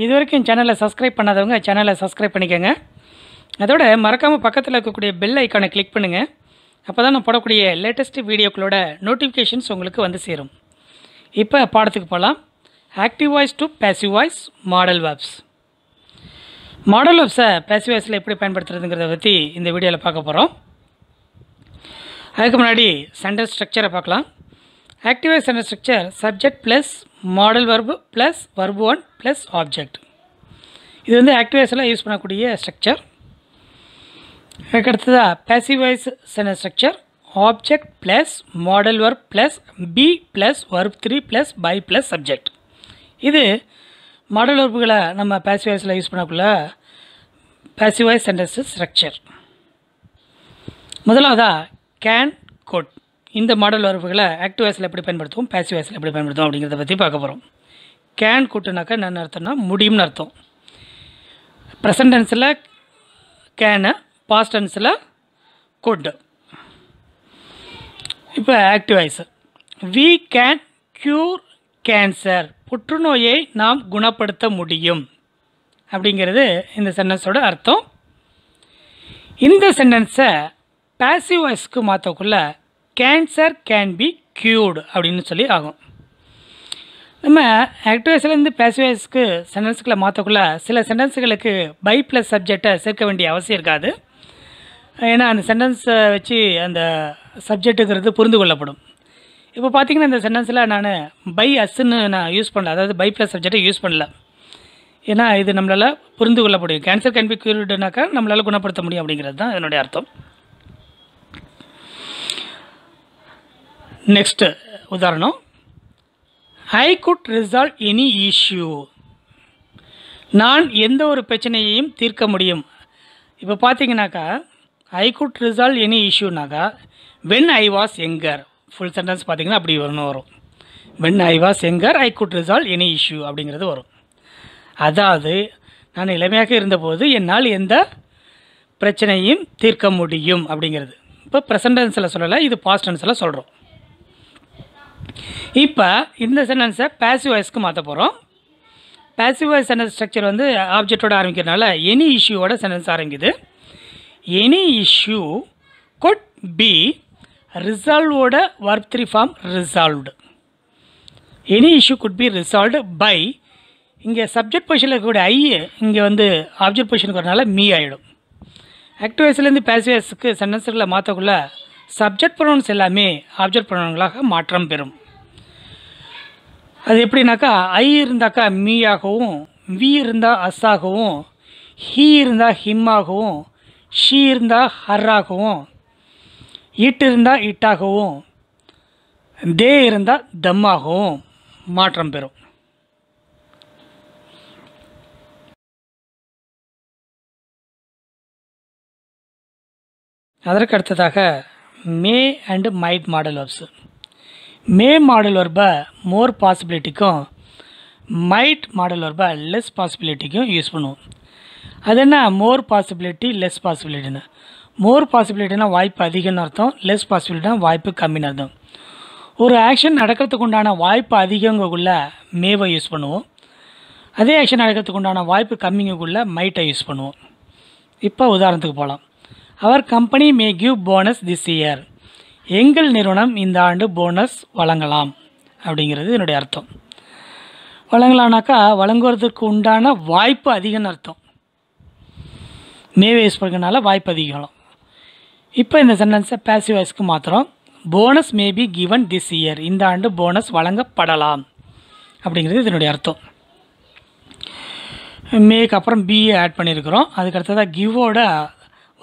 இது வரைக்கும் சேனலை சப்ஸ்கிரைப் பண்ணாதவங்க சேனலை சப்ஸ்கிரைப் பண்ணிக்கோங்க அதோட மறக்காமல் பக்கத்தில் இருக்கக்கூடிய பெல் ஐக்கானை கிளிக் பண்ணுங்கள் அப்போ தான் நான் போடக்கூடிய லேட்டஸ்ட் வீடியோக்களோட நோட்டிஃபிகேஷன்ஸ் உங்களுக்கு வந்து சேரும் இப்போ பாடத்துக்கு போகலாம் active voice to passive voice modal verbs modal வேப்ஸை பேசிவ் வாய்ஸில் எப்படி பயன்படுத்துறதுங்கிறத பற்றி இந்த வீடியோவில் பார்க்க போகிறோம் அதுக்கு முன்னாடி சென்டர் ஸ்ட்ரக்சரை பார்க்கலாம் Activate sentence structure subject plus model verb plus verb 1 plus object இது வந்து ஆக்டிவேஸில் யூஸ் பண்ணக்கூடிய ஸ்ட்ரக்சர் அதுக்கடுத்ததாக passive voice sentence structure object plus modal verb plus be plus verb three plus by plus subject இது மாடல் ஒர்புகளை நம்ம பேசிவைஸில் யூஸ் பண்ணக்குள்ள பேசிவைஸ் சென்டென்ஸஸ் ஸ்ட்ரக்சர் முதலாவதாக கேன் கோட் இந்த மாடல் வரப்புகளை ஆக்டிவ் வாய்ஸில் எப்படி பயன்படுத்துவோம் பேசிவ் வாய்ஸில் எப்படி பயன்படுத்துவோம் அப்படிங்கிறத பற்றி பார்க்க போகிறோம் கேன் கூட்டுனாக்கா நான் அர்த்தம்னா முடியும்னு அர்த்தம் ப்ரெசன்டென்ஸில் கேனு பாஸ்டென்ஸில் குட்டு இப்போ active voice we can cure cancer புற்றுநோயை நாம் குணப்படுத்த முடியும் அப்படிங்கிறது இந்த சென்டென்ஸோட அர்த்தம் இந்த சென்டென்ஸை பேசிவ் வாய்ஸ்க்கு மாற்றக்குள்ளே கேன்சர் கேன் பி க்யூர்டு அப்படின்னு சொல்லி ஆகும் நம்ம ஆக்டிவேஸ்லேருந்து பேசிவேஸ்க்கு சென்டென்ஸ்களை மாற்றக்குள்ள சில சென்டென்ஸுகளுக்கு பை ப்ளஸ் சப்ஜெக்டை சேர்க்க வேண்டிய அவசியம் இருக்காது ஏன்னா அந்த சென்டென்ஸை வச்சு அந்த சப்ஜெக்ட்டுங்கிறது புரிந்து கொள்ளப்படும் இப்போ பார்த்திங்கன்னா இந்த சென்டென்ஸில் நான் பை அஸ்ன்னு நான் யூஸ் பண்ணல அதாவது பை ப்ளஸ் சப்ஜெக்டை யூஸ் பண்ணல ஏன்னா இது நம்மளால் புரிந்து கொள்ள முடியும் கேன்சர் கேன் பி க்யூர்டுனாக்கா நம்மளால் குணப்படுத்த முடியும் அப்படிங்கிறது தான் இதனுடைய அர்த்தம் நெக்ஸ்ட்டு உதாரணம் I could resolve any issue நான் எந்த ஒரு பிரச்சனையையும் தீர்க்க முடியும் இப்போ பார்த்தீங்கன்னாக்கா ஐ குட் ரிசால்வ் எனி இஷ்யூனாக்கா when I was younger full sentence பார்த்தீங்கன்னா அப்படி வரணும் வரும் when I was younger I could resolve any issue அப்படிங்கிறது வரும் அதாவது நான் இளமையாக இருந்தபோது என்னால் எந்த பிரச்சனையும் தீர்க்க முடியும் அப்படிங்கிறது இப்போ ப்ரெசன்டென்ஸில் சொல்லலை இது பாஸ்டென்ஸில் சொல்கிறோம் இப்போ இந்த சென்டென்ஸை பேசிவ் வாய்ஸ்க்கு மாற்ற போகிறோம் பேசிவ் வாய்ஸ் சென்டென்ஸ் ஸ்ட்ரக்சர் வந்து ஆப்ஜெக்டோட ஆரம்பிக்கிறதுனால எனி இஷ்யூவோட சென்டென்ஸ் ஆரம்பிக்குது எனி இஷ்யூ குட் பி ரிசால்வோட verb three form resolved any issue could be resolved by இங்கே சப்ஜெக்ட் பொசிஷனில் இருக்கக்கூடிய ஐ இங்கே வந்து ஆப்ஜெக்ட் பொசிஷனுக்கு வரனால மீ ஆகிடும் ஆக்டிவ் வாய்ஸ்லேருந்து பேசிவ் வாய்ஸுக்கு சென்டென்ஸுகளை மாற்றக்குள்ள சப்ஜெக்ட் ப்ரொனவுன்ஸ் எல்லாமே ஆப்ஜெக்ட் ப்ரொனவுன்களாக மாற்றம் பெறும் அது எப்படின்னாக்கா ஐ இருந்தாக்கா மீயாகவும் வி இருந்தால் அஸ்ஸாகவும் ஹீ இருந்தால் ஹிம்மாகவும் ஷீ இருந்தால் ஹர்ராகவும் இட் இருந்தால் இட்டாகவும் தே இருந்தால் தம்மாகவும் மாற்றம் பெறும் அதற்கு அடுத்ததாக மே அண்டு மைட் மாடல் ஆப்ஸு மே மாடல் ವರ್ಬ மோர் பாசிபிலிட்டிக்கும் மைட் மாடல் வரப்ப லெஸ் பாசிபிலிட்டிக்கும் யூஸ் பண்ணுவோம் அது என்ன மோர் பாசிபிலிட்டி லெஸ் பாசிபிலிட்டின்னு மோர் பாசிபிலிட்டினா வாய்ப்பு அதிகம்னு அர்த்தம் லெஸ் பாசிபிலிட்டினா வாய்ப்பு கம்மின்னு அர்த்தம் ஒரு ஆக்ஷன் நடக்கிறதுக்கு உண்டான வாய்ப்பு அதிகங்கக்குள்ளே மேவை யூஸ் பண்ணுவோம் அதே ஆக்ஷன் நடக்கிறதுக்கு உண்டான வாய்ப்பு கம்மிங்கக்குள்ளே மைட்டை யூஸ் பண்ணுவோம் இப்போ உதாரணத்துக்கு போகலாம் அவர் company may give bonus this year எங்கள் நிறுவனம் இந்த ஆண்டு போனஸ் வழங்கலாம் அப்படிங்கிறது என்னுடைய அர்த்தம் வழங்கலானாக்கா வழங்குவதற்கு உண்டான வாய்ப்பு அதிகம்னு அர்த்தம் மேவே யூஸ் பண்ணுறதுனால வாய்ப்பு அதிகம் இப்போ இந்த சென்டென்ஸை பேசிவ் வாய்ஸ்க்கு மாத்திரம் bonus may be given this year இந்த ஆண்டு போனஸ் வழங்கப்படலாம் அப்படிங்கிறது இதனுடைய அர்த்தம் மேக்கு அப்புறம் பிஏ ஆட் பண்ணியிருக்கிறோம் அதுக்கு அடுத்ததாக கிவோட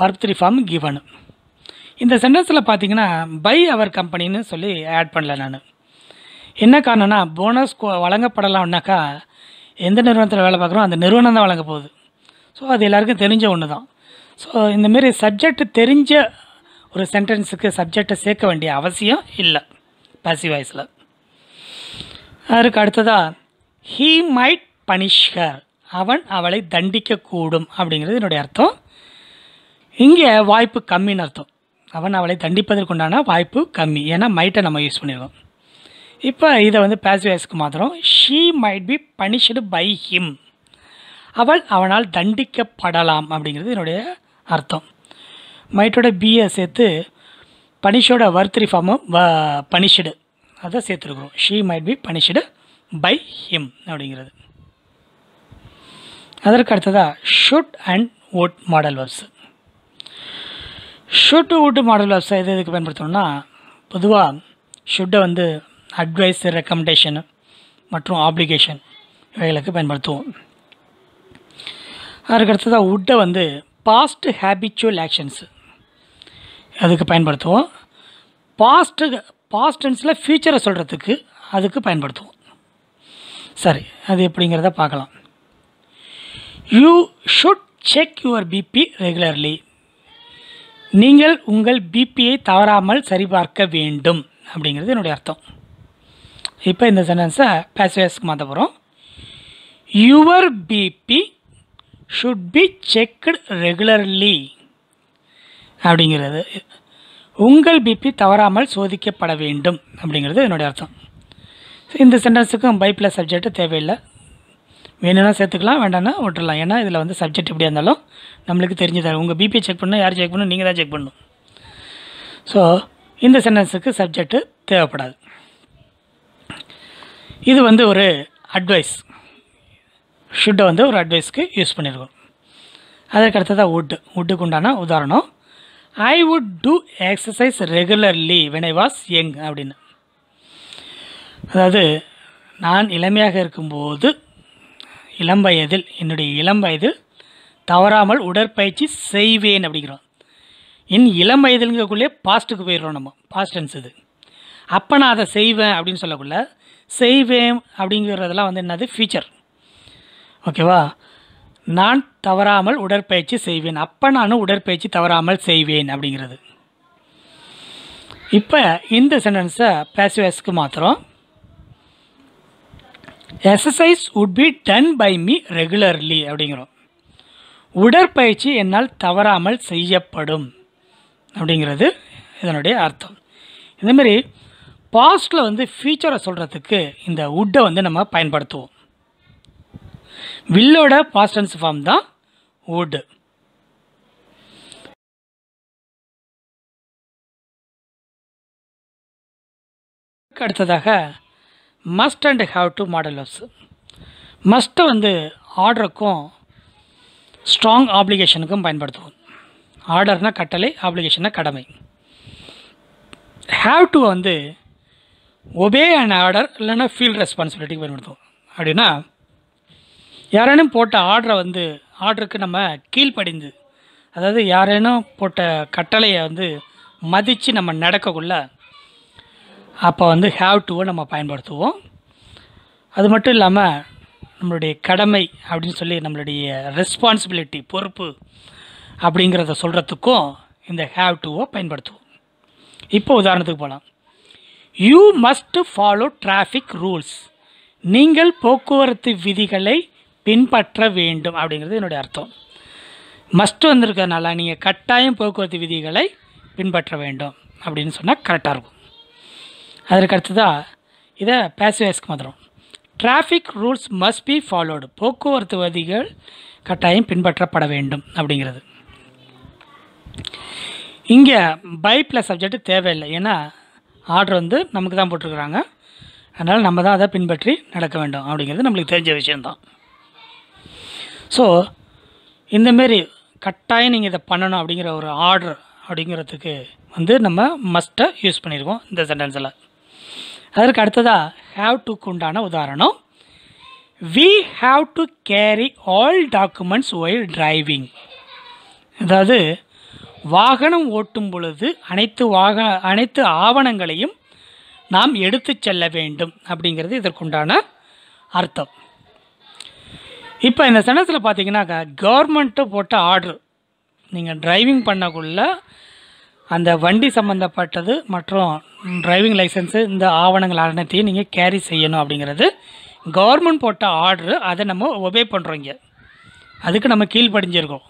வர்க் த்ரீ ஃபார்ம் கிவனு இந்த சென்டென்ஸில் பார்த்தீங்கன்னா பை அவர் கம்பெனின்னு சொல்லி ஆட் பண்ணல நான் என்ன காரணம்னா போனஸ் வழங்கப்படலாம்னாக்கா எந்த நிறுவனத்தில் வேலை பார்க்குறோம் அந்த நிறுவனம் தான் வழங்க போகுது ஸோ அது எல்லாருக்கும் தெரிஞ்ச ஒன்று தான் ஸோ இந்தமாரி சப்ஜெக்ட் தெரிஞ்ச ஒரு சென்டென்ஸுக்கு சப்ஜெக்டை சேர்க்க வேண்டிய அவசியம் இல்லை பாசிவ் வாய்ஸில் அதுக்கு அடுத்ததாக ஹீ மைட் பனிஷ்கர் அவன் அவளை தண்டிக்கக்கூடும் அப்படிங்கிறது என்னுடைய அர்த்தம் இங்கே வாய்ப்பு கம்மின்னு அர்த்தம் அவன் அவளை தண்டிப்பதற்குண்டான வாய்ப்பு கம்மி ஏன்னா மைட்டை நம்ம யூஸ் பண்ணியிருக்கோம் இப்போ இதை வந்து பேசுவேஸ்க்கு மாத்திரம் she might be punished by him அவள் அவனால் தண்டிக்கப்படலாம் அப்படிங்கிறது என்னுடைய அர்த்தம் மைட்டோட பிஏ சேர்த்து பனிஷோட வர்த்ரி ஃபார்மும் வ பனிஷ்டு அதை சேர்த்துருக்குறோம் she might be punished by him அப்படிங்கிறது அதற்கு அடுத்ததாக should and ought modal verbs should to modal website எது எதுக்கு பயன்படுத்தணும்னா பொதுவாக ஷுட்டை வந்து அட்வைஸ் ரெக்கமெண்டேஷன் மற்றும் ஆப்ளிகேஷன் இவைகளுக்கு பயன்படுத்துவோம் அதுக்கடுத்ததாக உட்டை வந்து பாஸ்ட் ஹேபிச்சுவல் ஆக்ஷன்ஸு அதுக்கு பயன்படுத்துவோம் பாஸ்ட்டு பாஸ்ட் டென்ஸில் சொல்கிறதுக்கு அதுக்கு பயன்படுத்துவோம் சரி அது எப்படிங்கிறத பார்க்கலாம் you should check your BP regularly நீங்கள் உங்கள் பிபியை தவறாமல் சரிபார்க்க வேண்டும் அப்படிங்கிறது என்னுடைய அர்த்தம் இப்போ இந்த சென்டென்ஸை பேசுவேஸ்க்கு மாற்ற போகிறோம் your BP should be checked regularly அப்படிங்கிறது உங்கள் பிபி தவறாமல் சோதிக்கப்பட வேண்டும் அப்படிங்கிறது என்னுடைய அர்த்தம் இந்த சென்டென்ஸுக்கும் பைப்பில் சப்ஜெக்ட் தேவையில்லை வேணும்னா சேர்த்துக்கலாம் வேண்டாம்னா விட்டுடலாம் ஏன்னா இதில் வந்து சப்ஜெக்ட் எப்படியா இருந்தாலும் நம்மளுக்கு தெரிஞ்சு தரும் உங்கள் பிபி செக் பண்ணால் யார் செக் பண்ணணும் நீங்கள் தான் செக் பண்ணணும் ஸோ இந்த சென்டென்ஸுக்கு சப்ஜெக்ட்டு தேவைப்படாது இது வந்து ஒரு அட்வைஸ் ஷுட்டை வந்து ஒரு அட்வைஸ்க்கு யூஸ் பண்ணியிருக்கோம் அதற்கு அடுத்ததாக வுட்டு வுட்டுக்கு உண்டான உதாரணம் I would do exercise regularly when I was அப்படின்னு அதாவது நான் இளமையாக இருக்கும்போது இளம் வயதில் என்னுடைய இளம் வயதில் தவறாமல் உடற்பயிற்சி செய்வேன் அப்படிங்கிறோம் இன் இளம் வயதுங்கிறக்குள்ளே பாஸ்ட்டுக்கு போயிடுறோம் நம்ம பாஸ்ட் டென்ஸ் இது அப்போ நான் அதை செய்வேன் அப்படின்னு சொல்லக்குள்ள செய்வேன் அப்படிங்கிறதெல்லாம் வந்து என்னது ஃபியூச்சர் ஓகேவா நான் தவறாமல் உடற்பயிற்சி செய்வேன் அப்போ நான் உடற்பயிற்சி தவறாமல் செய்வேன் அப்படிங்கிறது இப்போ இந்த சென்டென்ஸை பேசுவேஸ்க்கு மாத்திரம் exercise would be done by me regularly அப்படிங்கிறோம் உடற்பயிற்சி என்னால் தவறாமல் செய்யப்படும் அப்படிங்கிறது இதனுடைய அர்த்தம் இதேமாரி பாஸ்டில் வந்து ஃபியூச்சரை சொல்கிறதுக்கு இந்த உட்டை வந்து நம்ம பயன்படுத்துவோம் வில்லோட பாஸ்டன்ஸ் ஃபார்ம் தான் உட் அடுத்ததாக மஸ்ட் அண்ட் ஹாவ் டு மாடலர்ஸ் மஸ்ட்டு வந்து ஆர்டருக்கும் ஸ்ட்ராங் ஆப்ளிகேஷனுக்கும் பயன்படுத்துவோம் ஆர்டர்னால் கட்டளை ஆப்ளிகேஷனாக கடமை ஹாவ் டு வந்து ஒபே அண்ட் ஆர்டர் இல்லைன்னா ஃபீல் ரெஸ்பான்சிபிலிட்டிக்கு பயன்படுத்துவோம் அப்படின்னா யாரேனும் போட்ட ஆர்டரை வந்து ஆர்டருக்கு நம்ம கீழ்ப்படிந்து அதாவது யாரேனும் போட்ட கட்டளையை வந்து மதித்து நம்ம நடக்கக்குள்ளே அப்போ வந்து ஹேவ் டுவை நம்ம பயன்படுத்துவோம் அது மட்டும் இல்லாமல் நம்மளுடைய கடமை அப்படின்னு சொல்லி நம்மளுடைய ரெஸ்பான்சிபிலிட்டி பொறுப்பு அப்படிங்கிறத சொல்கிறதுக்கும் இந்த ஹேவ் டுவை பயன்படுத்துவோம் இப்போ உதாரணத்துக்கு போகலாம் you must follow traffic rules நீங்கள் போக்குவரத்து விதிகளை பின்பற்ற வேண்டும் அப்படிங்கிறது என்னுடைய அர்த்தம் மஸ்ட் வந்திருக்கிறதுனால நீங்கள் கட்டாயம் போக்குவரத்து விதிகளை பின்பற்ற வேண்டும் அப்படின்னு சொன்னால் கரெக்டாக இருக்கும் அதற்கு அடுத்ததாக இதை பேசுவேஸ்க்கு மாத்திரம் traffic rules must be followed போக்குவரத்து வதிகள் கட்டாயம் பின்பற்றப்பட வேண்டும் அப்படிங்கிறது இங்கே பை ப்ளஸ் சப்ஜெக்ட் தேவையில்லை ஏன்னா ஆர்டர் வந்து நமக்கு தான் போட்டிருக்கிறாங்க அதனால் நம்ம தான் அதை பின்பற்றி நடக்க வேண்டும் அப்படிங்கிறது நம்மளுக்கு தெரிஞ்ச விஷயந்தான் ஸோ இந்தமாரி கட்டாயம் நீங்கள் இதை பண்ணணும் அப்படிங்கிற ஒரு ஆர்டர் அப்படிங்கிறதுக்கு வந்து நம்ம மஸ்ட்டை யூஸ் பண்ணியிருக்கோம் இந்த சென்டென்ஸில் அதற்கு அடுத்ததாக ஹாவ் டுக்கு உண்டான உதாரணம் we have to carry all documents while driving அதாவது வாகனம் ஓட்டும் பொழுது அனைத்து வாக அனைத்து ஆவணங்களையும் நாம் எடுத்து செல்ல வேண்டும் அப்படிங்கிறது இதற்குண்டான அர்த்தம் இப்போ இந்த சென்டன்ஸில் பார்த்தீங்கன்னாக்கா கவர்மெண்ட்டு போட்ட ஆர்டர் நீங்கள் டிரைவிங் பண்ணக்குள்ள அந்த வண்டி சம்மந்தப்பட்டது மற்றும் டிரைவிங் லைசன்ஸு இந்த ஆவணங்கள் அனைத்தையும் நீங்கள் கேரி செய்யணும் அப்படிங்கிறது கவர்மெண்ட் போட்ட ஆர்டரு அதை நம்ம ஒபே பண்ணுறோங்க அதுக்கு நம்ம கீழ்ப்படிஞ்சிருக்கோம்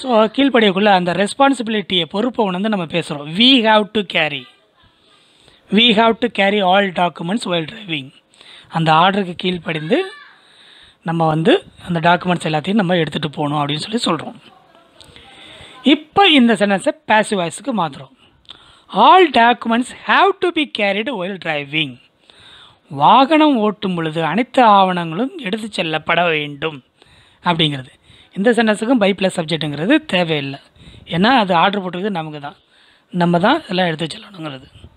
ஸோ கீழ்ப்படியக்குள்ளே அந்த ரெஸ்பான்சிபிலிட்டியை பொறுப்பை உணர்ந்து நம்ம பேசுகிறோம் we have to carry we have to carry all documents while driving அந்த ஆர்டருக்கு கீழ்ப்படிந்து நம்ம வந்து அந்த டாக்குமெண்ட்ஸ் எல்லாத்தையும் நம்ம எடுத்துகிட்டு போகணும் அப்படின்னு சொல்லி சொல்கிறோம் இப்போ இந்த சென்டென்ஸை பேசிவ் வாய்ஸுக்கு மாற்றுறோம் all documents have to be carried while driving வாகனம் ஓட்டும் பொழுது அனைத்து ஆவணங்களும் எடுத்து செல்லப்பட வேண்டும் அப்படிங்கிறது இந்த சென்டென்ஸுக்கும் பை ப்ளஸ் சப்ஜெக்ட்டுங்கிறது தேவையில்லை ஏன்னா அது ஆர்டர் போட்டுக்கிறது நமக்கு தான் நம்ம தான் இதெல்லாம் எடுத்து செல்லணுங்கிறது